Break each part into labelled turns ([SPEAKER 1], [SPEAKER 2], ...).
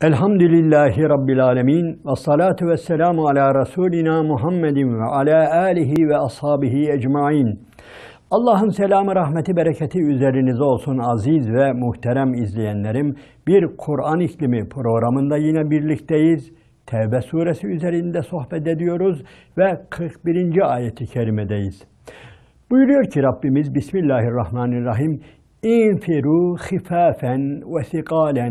[SPEAKER 1] Elhamdülillahi Rabbil Alemin ve salatu ve selamu ala Resulina Muhammedin ve ala alihi ve ashabihi ecmain. Allah'ın selamı, rahmeti, bereketi üzerinize olsun aziz ve muhterem izleyenlerim. Bir Kur'an iklimi programında yine birlikteyiz. Tevbe suresi üzerinde sohbet ediyoruz ve 41. ayeti kerimedeyiz. Buyuruyor ki Rabbimiz Bismillahirrahmanirrahim انفروا خفافا وثقالا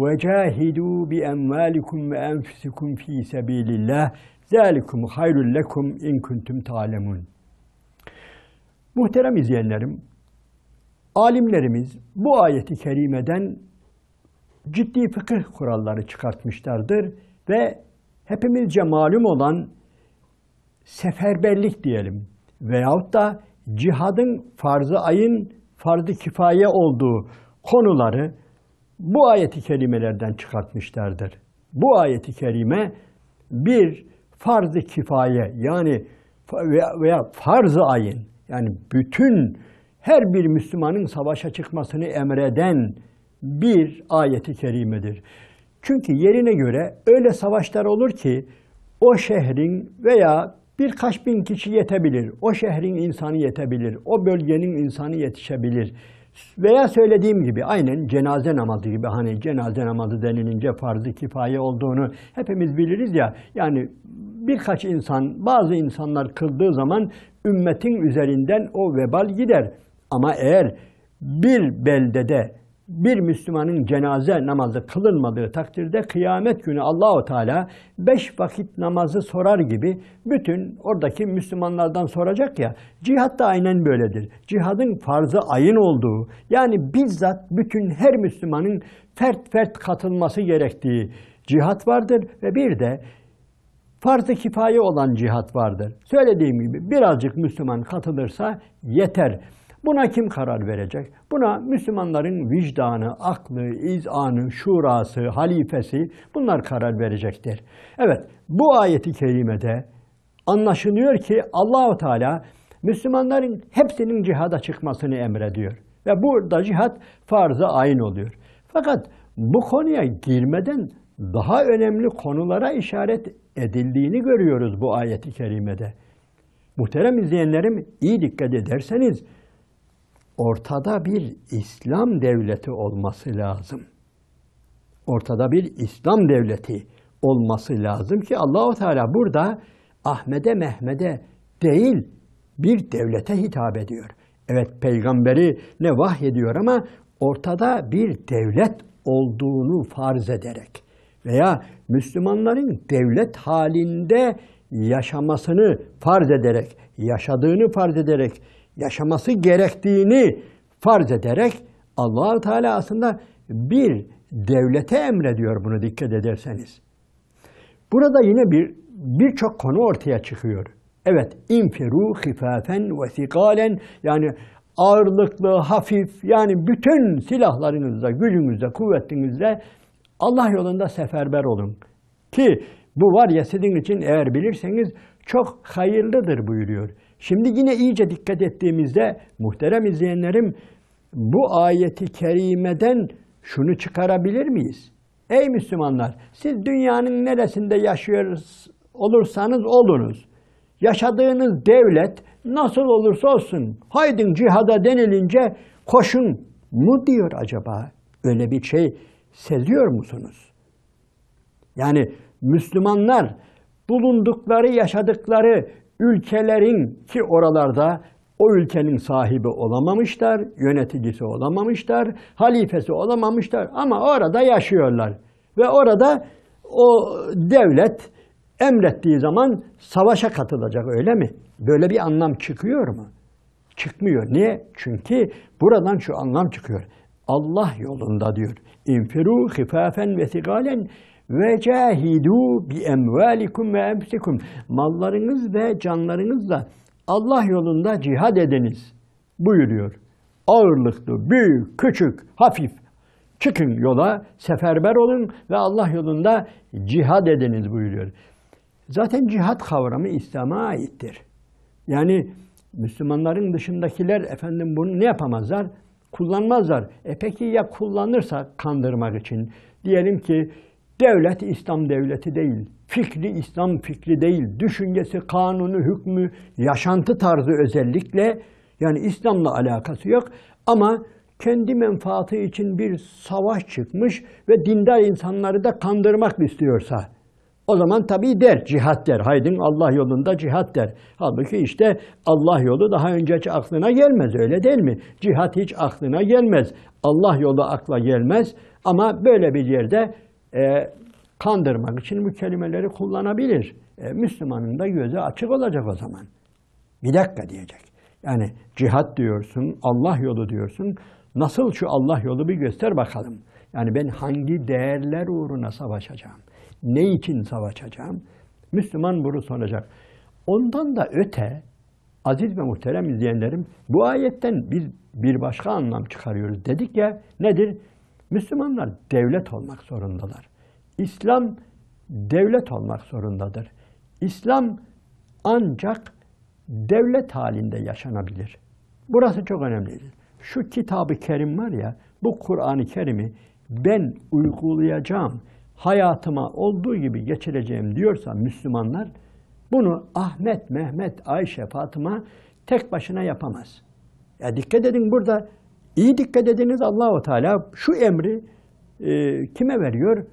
[SPEAKER 1] وجاهدوا بأموالكم وأنفسكم في سبيل الله ذَٰلِكُمْ خَيْرٌ لَكُمْ اِنْ كُنْتُمْ تَعْلَمُونَ Muhterem izleyenlerim, alimlerimiz bu ayeti kerimeden ciddi fıkıh kuralları çıkartmışlardır ve hepimizce malum olan seferberlik diyelim veyahut da cihadın farzı ayın farz-ı kifaye olduğu konuları bu ayeti kerimelerden çıkartmışlardır. Bu ayeti kerime bir farz-ı kifaye yani veya farz-ı ayın yani bütün her bir Müslümanın savaşa çıkmasını emreden bir ayeti kerimedir. Çünkü yerine göre öyle savaşlar olur ki o şehrin veya Birkaç bin kişi yetebilir. O şehrin insanı yetebilir. O bölgenin insanı yetişebilir. Veya söylediğim gibi aynen cenaze namazı gibi hani cenaze namazı denilince farz-ı kifaye olduğunu hepimiz biliriz ya. Yani birkaç insan, bazı insanlar kıldığı zaman ümmetin üzerinden o vebal gider. Ama eğer bir beldede bir Müslümanın cenaze namazı kılınmadığı takdirde kıyamet günü Allahu Teala beş vakit namazı sorar gibi bütün oradaki Müslümanlardan soracak ya. Cihat da aynen böyledir. Cihadın farzı ayın olduğu yani bizzat bütün her Müslümanın fert fert katılması gerektiği cihat vardır ve bir de farz-ı kifaye olan cihat vardır. Söylediğim gibi birazcık Müslüman katılırsa yeter. Buna kim karar verecek? Buna Müslümanların vicdanı, aklı, izanı, şurası, halifesi bunlar karar verecektir. Evet bu ayeti kerimede anlaşılıyor ki Allahu Teala Müslümanların hepsinin cihada çıkmasını emrediyor. Ve burada cihat farza ayin oluyor. Fakat bu konuya girmeden daha önemli konulara işaret edildiğini görüyoruz bu ayeti kerimede. Muhterem izleyenlerim iyi dikkat ederseniz ortada bir İslam devleti olması lazım. Ortada bir İslam devleti olması lazım ki Allahu Teala burada Ahmede Mehmede değil bir devlete hitap ediyor. Evet peygamberi ne vahyediyor ama ortada bir devlet olduğunu farz ederek veya Müslümanların devlet halinde yaşamasını farz ederek, yaşadığını farz ederek yaşaması gerektiğini farz ederek allah Teala aslında bir devlete emrediyor bunu dikkat ederseniz. Burada yine bir birçok konu ortaya çıkıyor. Evet, infiru hifafen ve sikalen yani ağırlıklı, hafif yani bütün silahlarınızla, gücünüzle, kuvvetinizle Allah yolunda seferber olun. Ki bu var ya sizin için eğer bilirseniz çok hayırlıdır buyuruyor. Şimdi yine iyice dikkat ettiğimizde muhterem izleyenlerim bu ayeti kerimeden şunu çıkarabilir miyiz? Ey Müslümanlar, siz dünyanın neresinde yaşıyor olursanız olunuz. Yaşadığınız devlet nasıl olursa olsun haydın cihada denilince koşun mu diyor acaba? Öyle bir şey seziyor musunuz? Yani Müslümanlar bulundukları, yaşadıkları ülkelerin ki oralarda o ülkenin sahibi olamamışlar, yöneticisi olamamışlar, halifesi olamamışlar ama orada yaşıyorlar. Ve orada o devlet emrettiği zaman savaşa katılacak öyle mi? Böyle bir anlam çıkıyor mu? Çıkmıyor. Niye? Çünkü buradan şu anlam çıkıyor. Allah yolunda diyor. İnfiru hifafen ve sigalen ve cahidu bi emvalikum ve emsikum. Mallarınız ve canlarınızla Allah yolunda cihad ediniz buyuruyor. Ağırlıklı, büyük, küçük, hafif çıkın yola, seferber olun ve Allah yolunda cihad ediniz buyuruyor. Zaten cihat kavramı İslam'a aittir. Yani Müslümanların dışındakiler efendim bunu ne yapamazlar? Kullanmazlar. E peki ya kullanırsa kandırmak için? Diyelim ki Devlet İslam devleti değil. Fikri İslam fikri değil. Düşüncesi, kanunu, hükmü, yaşantı tarzı özellikle yani İslam'la alakası yok. Ama kendi menfaatı için bir savaş çıkmış ve dindar insanları da kandırmak istiyorsa o zaman tabii der, cihat der. Haydin Allah yolunda cihat der. Halbuki işte Allah yolu daha önce hiç aklına gelmez öyle değil mi? Cihat hiç aklına gelmez. Allah yolu akla gelmez. Ama böyle bir yerde e, kandırmak için bu kelimeleri kullanabilir. E, Müslümanın da gözü açık olacak o zaman. Bir dakika diyecek. Yani cihat diyorsun, Allah yolu diyorsun. Nasıl şu Allah yolu bir göster bakalım. Yani ben hangi değerler uğruna savaşacağım? Ne için savaşacağım? Müslüman bunu soracak. Ondan da öte, aziz ve muhterem izleyenlerim, bu ayetten biz bir başka anlam çıkarıyoruz. Dedik ya, nedir? Müslümanlar devlet olmak zorundalar. İslam devlet olmak zorundadır. İslam ancak devlet halinde yaşanabilir. Burası çok önemli. Şu kitabı kerim var ya, bu Kur'an-ı Kerim'i ben uygulayacağım, hayatıma olduğu gibi geçireceğim diyorsa Müslümanlar, bunu Ahmet, Mehmet, Ayşe, Fatıma tek başına yapamaz. Ya dikkat edin burada İyi dikkat ediniz Allahu Teala şu emri e, kime veriyor?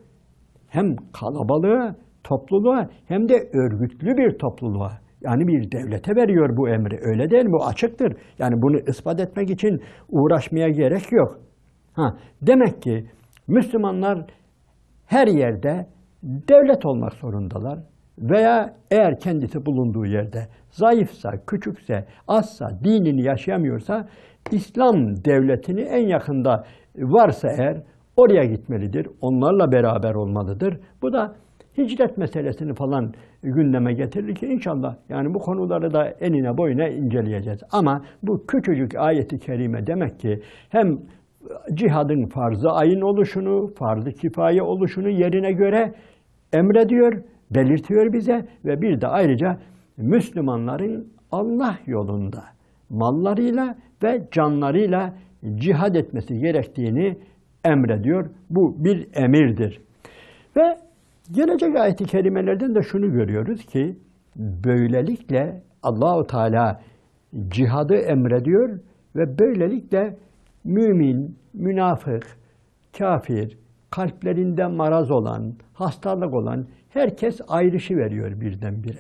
[SPEAKER 1] Hem kalabalığı, topluluğa hem de örgütlü bir topluluğa. Yani bir devlete veriyor bu emri. Öyle değil mi? Bu açıktır. Yani bunu ispat etmek için uğraşmaya gerek yok. Ha, demek ki Müslümanlar her yerde devlet olmak zorundalar. Veya eğer kendisi bulunduğu yerde zayıfsa, küçükse, azsa, dinini yaşayamıyorsa İslam devletini en yakında varsa eğer oraya gitmelidir. Onlarla beraber olmalıdır. Bu da hicret meselesini falan gündeme getirir ki inşallah yani bu konuları da enine boyuna inceleyeceğiz. Ama bu küçücük ayeti kerime demek ki hem cihadın farzı ayın oluşunu, farzı kifaye oluşunu yerine göre emrediyor, belirtiyor bize ve bir de ayrıca Müslümanların Allah yolunda mallarıyla ve canlarıyla cihad etmesi gerektiğini emrediyor. Bu bir emirdir. Ve gelecek ayeti kerimelerden de şunu görüyoruz ki böylelikle Allahu Teala cihadı emrediyor ve böylelikle mümin, münafık, kafir, kalplerinde maraz olan, hastalık olan herkes ayrışı veriyor birdenbire.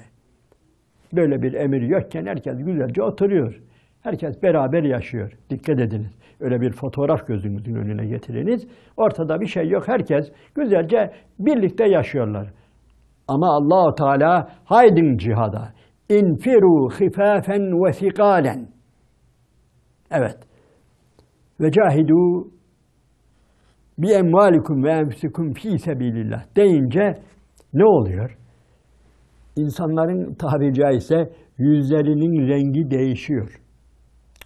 [SPEAKER 1] Böyle bir emir yokken herkes güzelce oturuyor. Herkes beraber yaşıyor. Dikkat ediniz. Öyle bir fotoğraf gözünüzün önüne getiriniz. Ortada bir şey yok. Herkes güzelce birlikte yaşıyorlar. Ama Allahu Teala haydin cihada. İnfiru hifafen ve sikalen. Evet. Ve cahidu bi emvalikum ve enfusikum fi sebilillah deyince ne oluyor? İnsanların tabiri caizse yüzlerinin rengi değişiyor.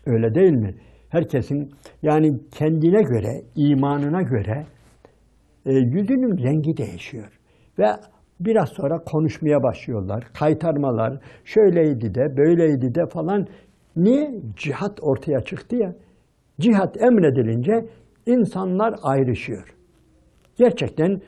[SPEAKER 1] Öyle değil mi? Herkesin yani kendine göre, imanına göre e, yüzünün rengi değişiyor. Ve biraz sonra konuşmaya başlıyorlar. Kaytarmalar, şöyleydi de, böyleydi de falan. Niye? Cihat ortaya çıktı ya. Cihat emredilince insanlar ayrışıyor. Gerçekten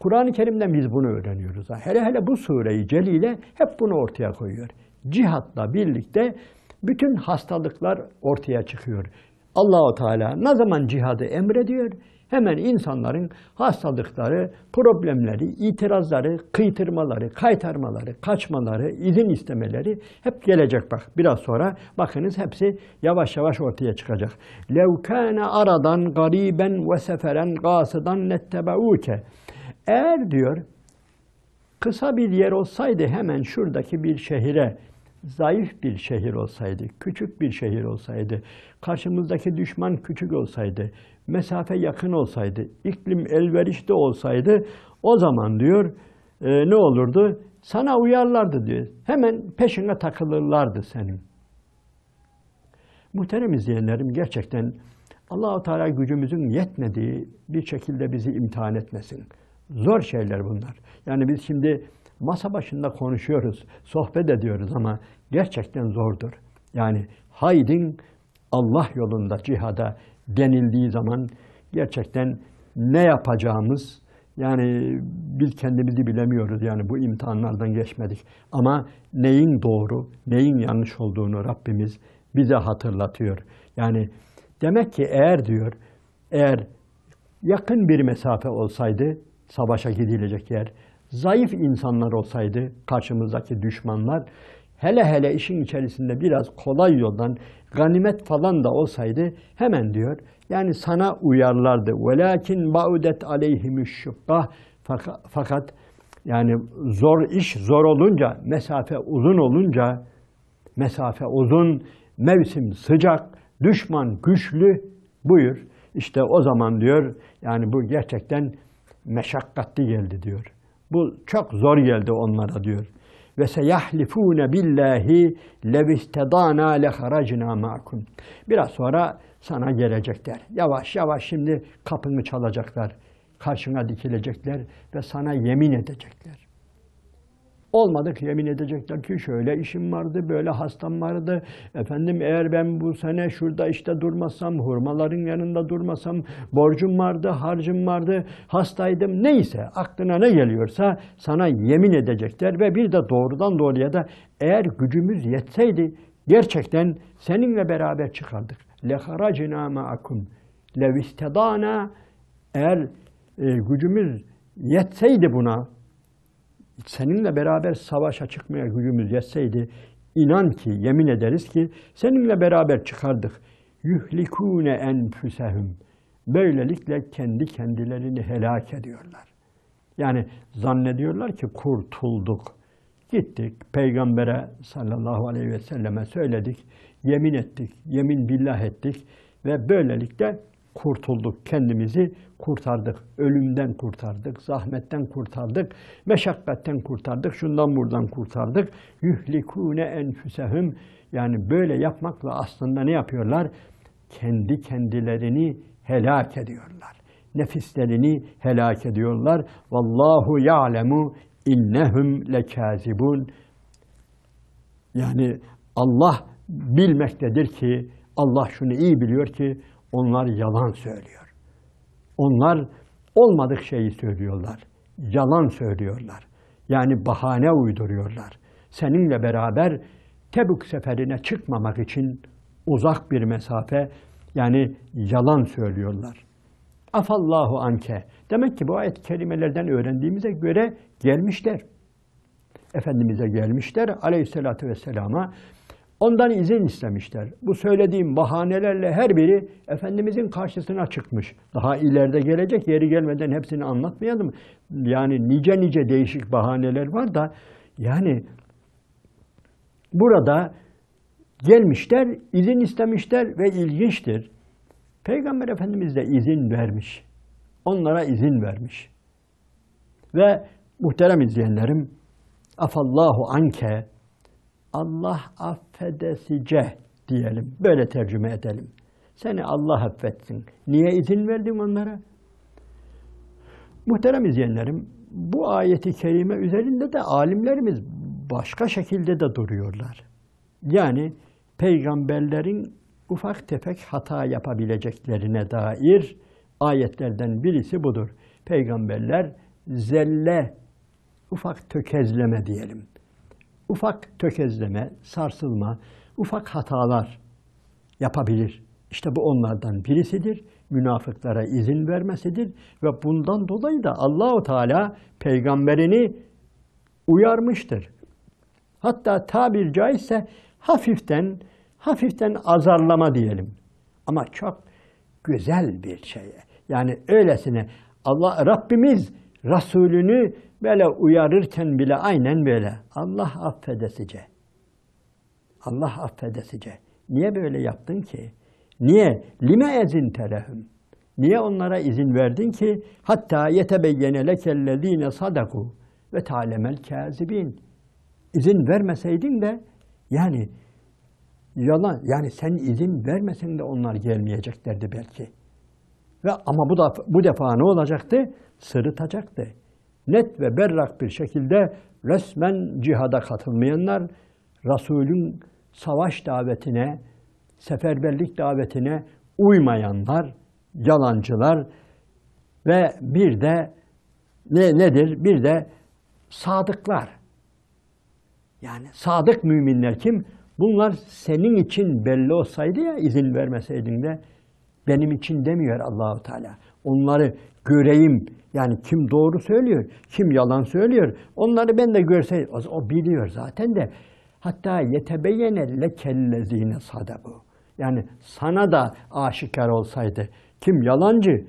[SPEAKER 1] Kur'an-ı Kerim'den biz bunu öğreniyoruz. Hele hele bu sureyi celile hep bunu ortaya koyuyor. Cihatla birlikte bütün hastalıklar ortaya çıkıyor. Allahu Teala ne zaman cihadı emrediyor? Hemen insanların hastalıkları, problemleri, itirazları, kıytırmaları, kaytarmaları, kaçmaları, izin istemeleri hep gelecek bak. Biraz sonra bakınız hepsi yavaş yavaş ortaya çıkacak. Levkane aradan gariben ve seferen gasıdan nettebeuke. Eğer diyor kısa bir yer olsaydı hemen şuradaki bir şehire zayıf bir şehir olsaydı, küçük bir şehir olsaydı, karşımızdaki düşman küçük olsaydı, mesafe yakın olsaydı, iklim elverişli olsaydı o zaman diyor e, ne olurdu? Sana uyarlardı diyor. Hemen peşine takılırlardı senin. Muhterem izleyenlerim gerçekten Allah-u Teala gücümüzün yetmediği bir şekilde bizi imtihan etmesin. Zor şeyler bunlar. Yani biz şimdi masa başında konuşuyoruz, sohbet ediyoruz ama gerçekten zordur. Yani haydin Allah yolunda cihada denildiği zaman gerçekten ne yapacağımız yani biz kendimizi bilemiyoruz yani bu imtihanlardan geçmedik. Ama neyin doğru, neyin yanlış olduğunu Rabbimiz bize hatırlatıyor. Yani demek ki eğer diyor, eğer yakın bir mesafe olsaydı savaşa gidilecek yer, zayıf insanlar olsaydı karşımızdaki düşmanlar hele hele işin içerisinde biraz kolay yoldan ganimet falan da olsaydı hemen diyor yani sana uyarlardı. Velakin baudet aleyhimüş şükkah fakat yani zor iş zor olunca, mesafe uzun olunca, mesafe uzun, mevsim sıcak, düşman güçlü buyur. İşte o zaman diyor yani bu gerçekten meşakkatli geldi diyor. Bu çok zor geldi onlara diyor ve seyahlifune billahi levistedana leharacna makum. Biraz sonra sana gelecekler. Yavaş yavaş şimdi kapını çalacaklar. Karşına dikilecekler ve sana yemin edecekler. Olmadık yemin edecekler ki şöyle işim vardı, böyle hastam vardı. Efendim eğer ben bu sene şurada işte durmasam, hurmaların yanında durmasam, borcum vardı, harcım vardı, hastaydım. Neyse aklına ne geliyorsa sana yemin edecekler ve bir de doğrudan doğruya da eğer gücümüz yetseydi gerçekten seninle beraber çıkardık. لَخَرَجْنَا مَعَكُمْ لَوْ اِسْتَدَانَا Eğer e, gücümüz yetseydi buna, seninle beraber savaşa çıkmaya gücümüz yetseydi, inan ki, yemin ederiz ki seninle beraber çıkardık. Yuhlikune enfüsehum. Böylelikle kendi kendilerini helak ediyorlar. Yani zannediyorlar ki kurtulduk. Gittik, peygambere sallallahu aleyhi ve selleme söyledik, yemin ettik, yemin billah ettik ve böylelikle kurtulduk, kendimizi kurtardık, ölümden kurtardık, zahmetten kurtardık, meşakkatten kurtardık, şundan buradan kurtardık. Yuhlikune enfüsehum yani böyle yapmakla aslında ne yapıyorlar? Kendi kendilerini helak ediyorlar. Nefislerini helak ediyorlar. Vallahu ya'lemu innehum lekazibun. Yani Allah bilmektedir ki Allah şunu iyi biliyor ki onlar yalan söylüyor. Onlar olmadık şeyi söylüyorlar. Yalan söylüyorlar. Yani bahane uyduruyorlar. Seninle beraber Tebük seferine çıkmamak için uzak bir mesafe yani yalan söylüyorlar. Afallahu anke. Demek ki bu ayet kelimelerden öğrendiğimize göre gelmişler. Efendimiz'e gelmişler aleyhissalatü vesselama Ondan izin istemişler. Bu söylediğim bahanelerle her biri Efendimizin karşısına çıkmış. Daha ileride gelecek, yeri gelmeden hepsini anlatmayalım. Yani nice nice değişik bahaneler var da, yani burada gelmişler, izin istemişler ve ilginçtir. Peygamber Efendimiz de izin vermiş. Onlara izin vermiş. Ve muhterem izleyenlerim, afallahu anke Allah affedesice diyelim. Böyle tercüme edelim. Seni Allah affetsin. Niye izin verdin onlara? Muhterem izleyenlerim, bu ayeti kerime üzerinde de alimlerimiz başka şekilde de duruyorlar. Yani peygamberlerin ufak tefek hata yapabileceklerine dair ayetlerden birisi budur. Peygamberler zelle, ufak tökezleme diyelim ufak tökezleme, sarsılma, ufak hatalar yapabilir. İşte bu onlardan birisidir. Münafıklara izin vermesidir ve bundan dolayı da Allahu Teala peygamberini uyarmıştır. Hatta tabir caizse hafiften hafiften azarlama diyelim. Ama çok güzel bir şey. Yani öylesine Allah Rabbimiz Resulünü Böyle uyarırken bile aynen böyle. Allah affedesice. Allah affedesice. Niye böyle yaptın ki? Niye? Lime ezin terehüm. Niye onlara izin verdin ki? Hatta yetebeyyene lekellezine sadaku ve talemel kazibin. İzin vermeseydin de yani yalan yani sen izin vermesen de onlar gelmeyeceklerdi belki. Ve ama bu da bu defa ne olacaktı? Sırıtacaktı net ve berrak bir şekilde resmen cihada katılmayanlar Resul'ün savaş davetine, seferberlik davetine uymayanlar, yalancılar ve bir de ne nedir? Bir de sadıklar. Yani sadık müminler kim? Bunlar senin için belli olsaydı ya izin vermeseydin de benim için demiyor Allahu Teala. Onları göreyim. Yani kim doğru söylüyor, kim yalan söylüyor. Onları ben de görse, o, o biliyor zaten de. Hatta yetebeyene lekellezine sadabu. Yani sana da aşikar olsaydı, kim yalancı,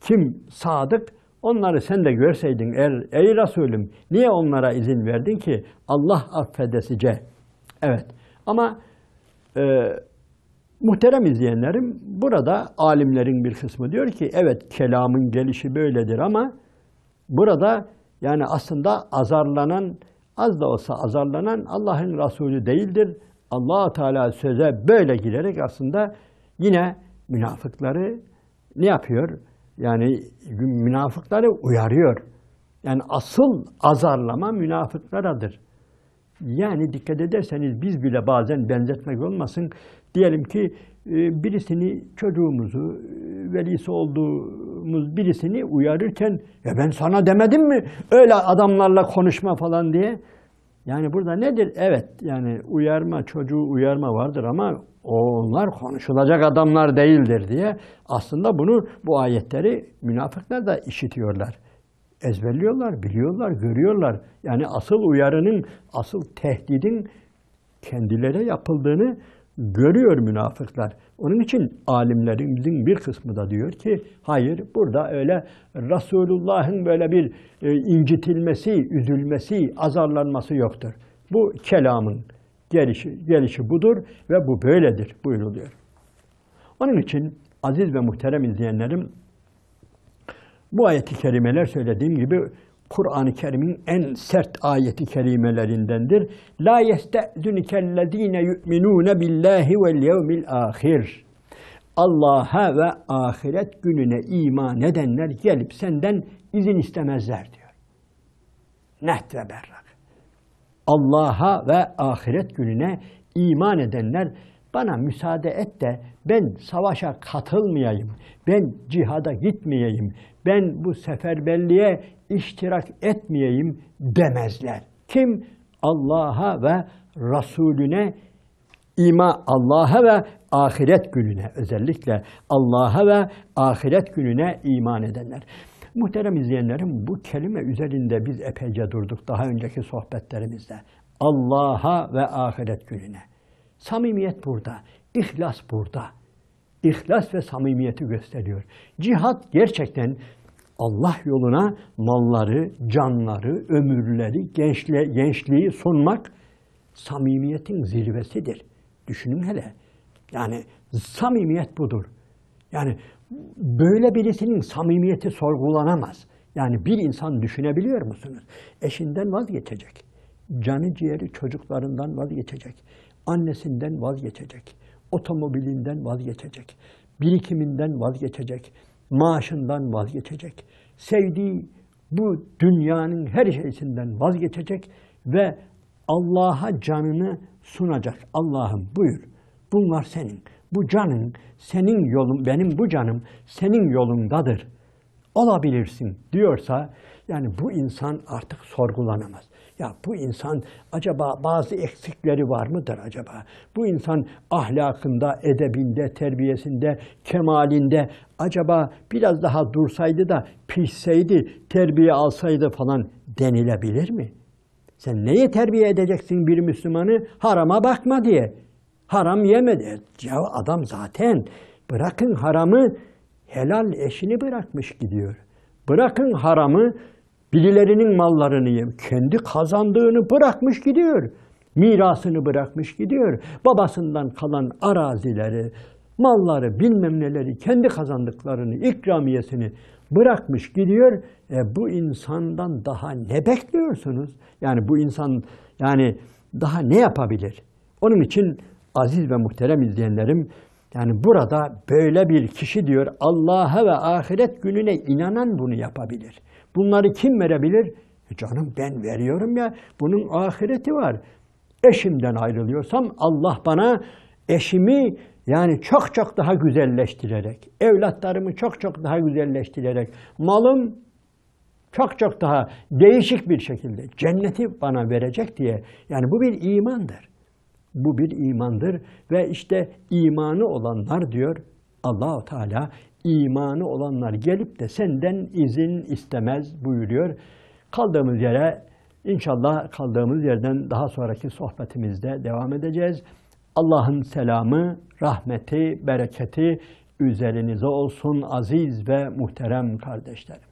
[SPEAKER 1] kim sadık, onları sen de görseydin. Er, ey Resulüm, niye onlara izin verdin ki? Allah affedesice. Evet, ama... E, Muhterem izleyenlerim, burada alimlerin bir kısmı diyor ki, evet kelamın gelişi böyledir ama burada yani aslında azarlanan, az da olsa azarlanan Allah'ın Resulü değildir. allah Teala söze böyle girerek aslında yine münafıkları ne yapıyor? Yani münafıkları uyarıyor. Yani asıl azarlama münafıklaradır. Yani dikkat ederseniz biz bile bazen benzetmek olmasın. Diyelim ki e, birisini çocuğumuzu, e, velisi olduğumuz birisini uyarırken ya ben sana demedim mi öyle adamlarla konuşma falan diye. Yani burada nedir? Evet yani uyarma, çocuğu uyarma vardır ama onlar konuşulacak adamlar değildir diye aslında bunu bu ayetleri münafıklar da işitiyorlar ezberliyorlar, biliyorlar, görüyorlar. Yani asıl uyarının, asıl tehdidin kendilerine yapıldığını görüyor münafıklar. Onun için alimlerimizin bir kısmı da diyor ki hayır burada öyle Resulullah'ın böyle bir e, incitilmesi, üzülmesi, azarlanması yoktur. Bu kelamın gelişi, gelişi budur ve bu böyledir buyuruluyor. Onun için aziz ve muhterem izleyenlerim bu ayeti kerimeler söylediğim gibi Kur'an-ı Kerim'in en sert ayeti kerimelerindendir. La yestezünikellezine yu'minune billahi vel yevmil ahir. Allah'a ve ahiret gününe iman edenler gelip senden izin istemezler diyor. Nehd ve berrak. Allah'a ve ahiret gününe iman edenler bana müsaade et de ben savaşa katılmayayım, ben cihada gitmeyeyim, ben bu seferberliğe iştirak etmeyeyim demezler. Kim? Allah'a ve Resulüne ima Allah'a ve ahiret gününe özellikle Allah'a ve ahiret gününe iman edenler. Muhterem izleyenlerim bu kelime üzerinde biz epeyce durduk daha önceki sohbetlerimizde. Allah'a ve ahiret gününe. Samimiyet burada, ihlas burada. İhlas ve samimiyeti gösteriyor. Cihat gerçekten Allah yoluna malları, canları, ömürleri, gençle, gençliği sunmak samimiyetin zirvesidir. Düşünün hele. Yani samimiyet budur. Yani böyle birisinin samimiyeti sorgulanamaz. Yani bir insan düşünebiliyor musunuz? Eşinden vazgeçecek. Canı ciğeri çocuklarından vazgeçecek annesinden vazgeçecek, otomobilinden vazgeçecek, birikiminden vazgeçecek, maaşından vazgeçecek, sevdiği bu dünyanın her şeysinden vazgeçecek ve Allah'a canını sunacak. Allah'ım buyur. Bunlar senin. Bu canın, senin yolun, benim bu canım senin yolundadır. Olabilirsin diyorsa yani bu insan artık sorgulanamaz. Ya bu insan acaba bazı eksikleri var mıdır acaba? Bu insan ahlakında, edebinde, terbiyesinde, kemalinde acaba biraz daha dursaydı da pişseydi, terbiye alsaydı falan denilebilir mi? Sen neye terbiye edeceksin bir Müslümanı? Harama bakma diye. Haram yeme diye. Ya adam zaten bırakın haramı helal eşini bırakmış gidiyor. Bırakın haramı Birilerinin mallarını yem, kendi kazandığını bırakmış gidiyor. Mirasını bırakmış gidiyor. Babasından kalan arazileri, malları, bilmem neleri, kendi kazandıklarını, ikramiyesini bırakmış gidiyor. E, bu insandan daha ne bekliyorsunuz? Yani bu insan yani daha ne yapabilir? Onun için aziz ve muhterem izleyenlerim, yani burada böyle bir kişi diyor Allah'a ve ahiret gününe inanan bunu yapabilir. Bunları kim verebilir? E canım ben veriyorum ya. Bunun ahireti var. Eşimden ayrılıyorsam Allah bana eşimi yani çok çok daha güzelleştirerek, evlatlarımı çok çok daha güzelleştirerek, malım çok çok daha değişik bir şekilde cenneti bana verecek diye. Yani bu bir imandır. Bu bir imandır ve işte imanı olanlar diyor Allahu Teala imanı olanlar gelip de senden izin istemez buyuruyor. Kaldığımız yere inşallah kaldığımız yerden daha sonraki sohbetimizde devam edeceğiz. Allah'ın selamı, rahmeti, bereketi üzerinize olsun aziz ve muhterem kardeşlerim.